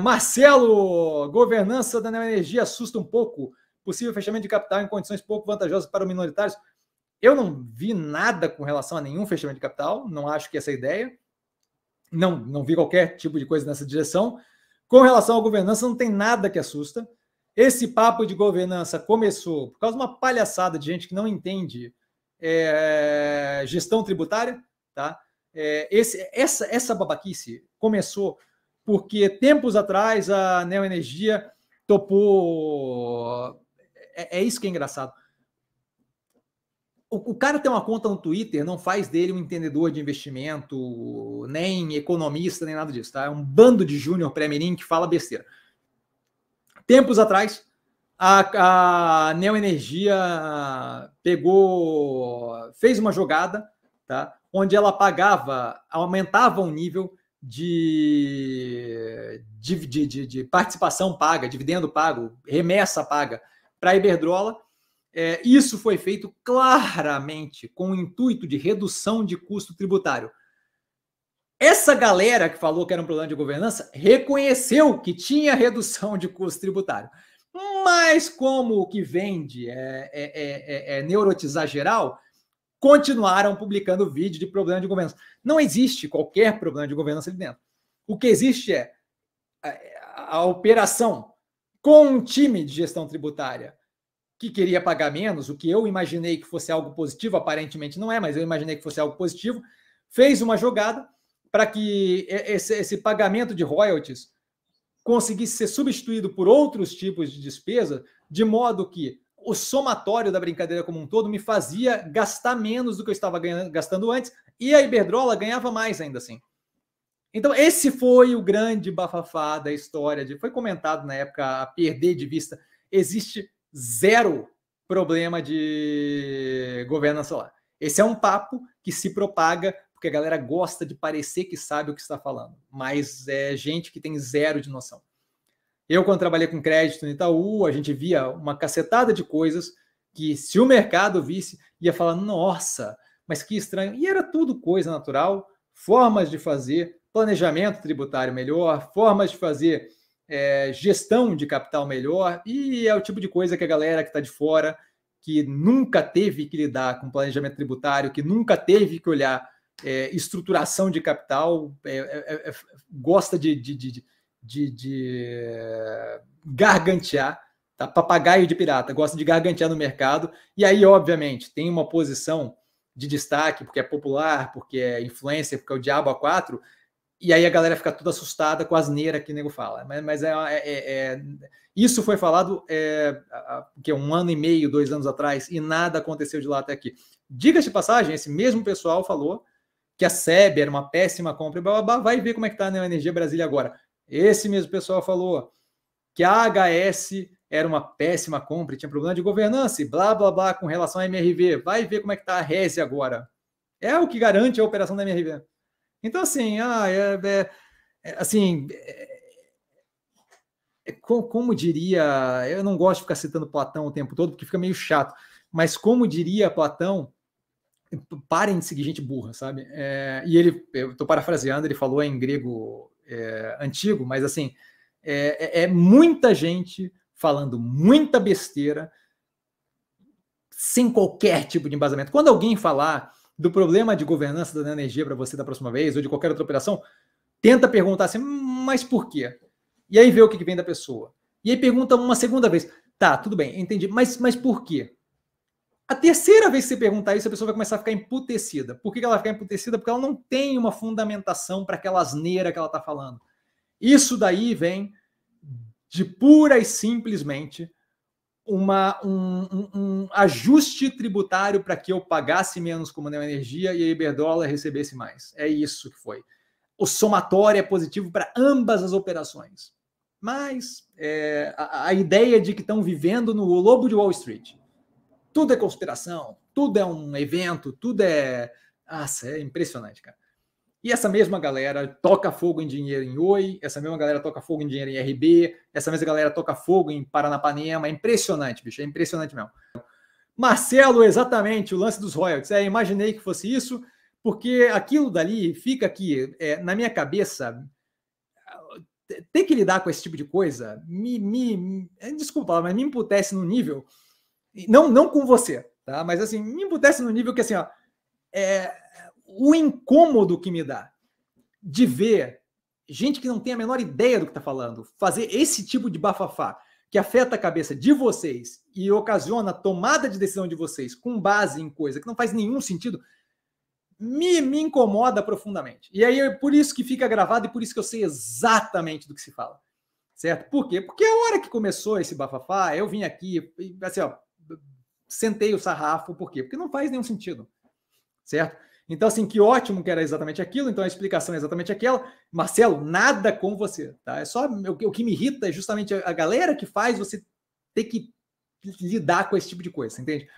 Marcelo, governança da energia assusta um pouco. Possível fechamento de capital em condições pouco vantajosas para os minoritários. Eu não vi nada com relação a nenhum fechamento de capital, não acho que essa é a ideia. Não, não vi qualquer tipo de coisa nessa direção. Com relação à governança, não tem nada que assusta. Esse papo de governança começou por causa de uma palhaçada de gente que não entende é, gestão tributária, tá? É, esse, essa, essa babaquice começou porque tempos atrás a Neoenergia topou. É, é isso que é engraçado. O, o, cara tem uma conta no Twitter, não faz dele um entendedor de investimento, nem economista, nem nada disso, tá? É um bando de júnior pré-mirim que fala besteira. Tempos atrás, a, a Neoenergia pegou, fez uma jogada, tá? Onde ela pagava, aumentava o nível de, de, de, de, participação paga, dividendo pago, remessa paga para a Iberdrola. É, isso foi feito claramente com o intuito de redução de custo tributário. Essa galera que falou que era um problema de governança reconheceu que tinha redução de custo tributário. Mas como o que vende é, é, é, é, é neurotizar geral, continuaram publicando vídeo de problema de governança. Não existe qualquer problema de governança ali dentro. O que existe é a, a operação com um time de gestão tributária que queria pagar menos, o que eu imaginei que fosse algo positivo, aparentemente não é, mas eu imaginei que fosse algo positivo, fez uma jogada para que esse, esse pagamento de royalties conseguisse ser substituído por outros tipos de despesa, de modo que o somatório da brincadeira como um todo me fazia gastar menos do que eu estava ganhando, gastando antes, e a Iberdrola ganhava mais ainda assim. Então, esse foi o grande bafafá da história. De, foi comentado na época a perder de vista. Existe zero problema de governança lá. Esse é um papo que se propaga porque a galera gosta de parecer que sabe o que está falando, mas é gente que tem zero de noção. Eu, quando trabalhei com crédito no Itaú, a gente via uma cacetada de coisas que, se o mercado visse, ia falar: nossa, mas que estranho. E era tudo coisa natural, formas de fazer planejamento tributário melhor, formas de fazer é, gestão de capital melhor, e é o tipo de coisa que a galera que está de fora, que nunca teve que lidar com planejamento tributário, que nunca teve que olhar é, estruturação de capital, é, é, é gosta de, de, de de, de eh, gargantear, tá? papagaio de pirata, gosta de gargantear no mercado, e aí, obviamente, tem uma posição de destaque, porque é popular, porque é influencer, porque é o diabo a quatro, e aí a galera fica toda assustada com as neiras que o nego fala. Mas, mas é, é, é, é isso foi falado é, que um ano e meio, dois anos atrás, e nada aconteceu de lá até aqui. Diga-se de passagem, esse mesmo pessoal falou que a SEB era uma péssima compra, blá, blá, blá, vai ver como é que está a Energia Brasília agora. Esse mesmo pessoal falou que a HS era uma péssima compra, tinha problema de governança e blá blá blá com relação à MRV. Vai ver como é que está a Rese agora. É o que garante a operação da MRV. Então, assim, ah, é, é, é assim. É, é como diria. Eu não gosto de ficar citando Platão o tempo todo, porque fica meio chato. Mas como diria Platão, parem de seguir gente burra, sabe? É, e ele, eu estou parafraseando, ele falou em grego é, antigo, mas assim, é, é, é, muita gente falando muita besteira sem qualquer tipo de embasamento. Quando alguém falar do problema de governança da energia para você da próxima vez, ou de qualquer outra operação, tenta perguntar assim, hum, mas por quê? E aí vê o que vem da pessoa. E aí pergunta uma segunda vez, tá, tudo bem, entendi, mas, mas por quê? A terceira vez que você perguntar isso, a pessoa vai começar a ficar emputecida. Por que ela vai ficar emputecida? Porque ela não tem uma fundamentação para aquela asneira que ela está falando. Isso daí vem de pura e simplesmente uma, um, um, um ajuste tributário para que eu pagasse menos como energia e a Iberdrola recebesse mais. É isso que foi. O somatório é positivo para ambas as operações. Mas é, a, a ideia de que estão vivendo no lobo de Wall Street tudo é conspiração, tudo é um evento, tudo é. Nossa, é impressionante, cara. E essa mesma galera toca fogo em dinheiro em Oi, essa mesma galera toca fogo em dinheiro em RB, essa mesma galera toca fogo em Paranapanema. É impressionante, bicho, é impressionante mesmo. Marcelo, exatamente, o lance dos royalties. É, imaginei que fosse isso, porque aquilo dali fica aqui, é, na minha cabeça, ter que lidar com esse tipo de coisa, me, me desculpa, mas me emputece no nível não, não com você, tá? Mas assim, me embutece no nível que assim, ó, é, o incômodo que me dá de ver gente que não tem a menor ideia do que está falando fazer esse tipo de bafafá que afeta a cabeça de vocês e ocasiona tomada de decisão de vocês com base em coisa que não faz nenhum sentido, me, me incomoda profundamente. E aí, é por isso que fica gravado e por isso que eu sei exatamente do que se fala. Certo? Por quê? Porque a hora que começou esse bafafá, eu vim aqui, assim, ó, sentei o sarrafo, por quê? Porque não faz nenhum sentido, certo? Então, assim, que ótimo que era exatamente aquilo, então a explicação é exatamente aquela. Marcelo, nada com você, tá? É só, o, que me irrita é justamente a, galera que faz você ter que lidar com esse tipo de coisa, entende?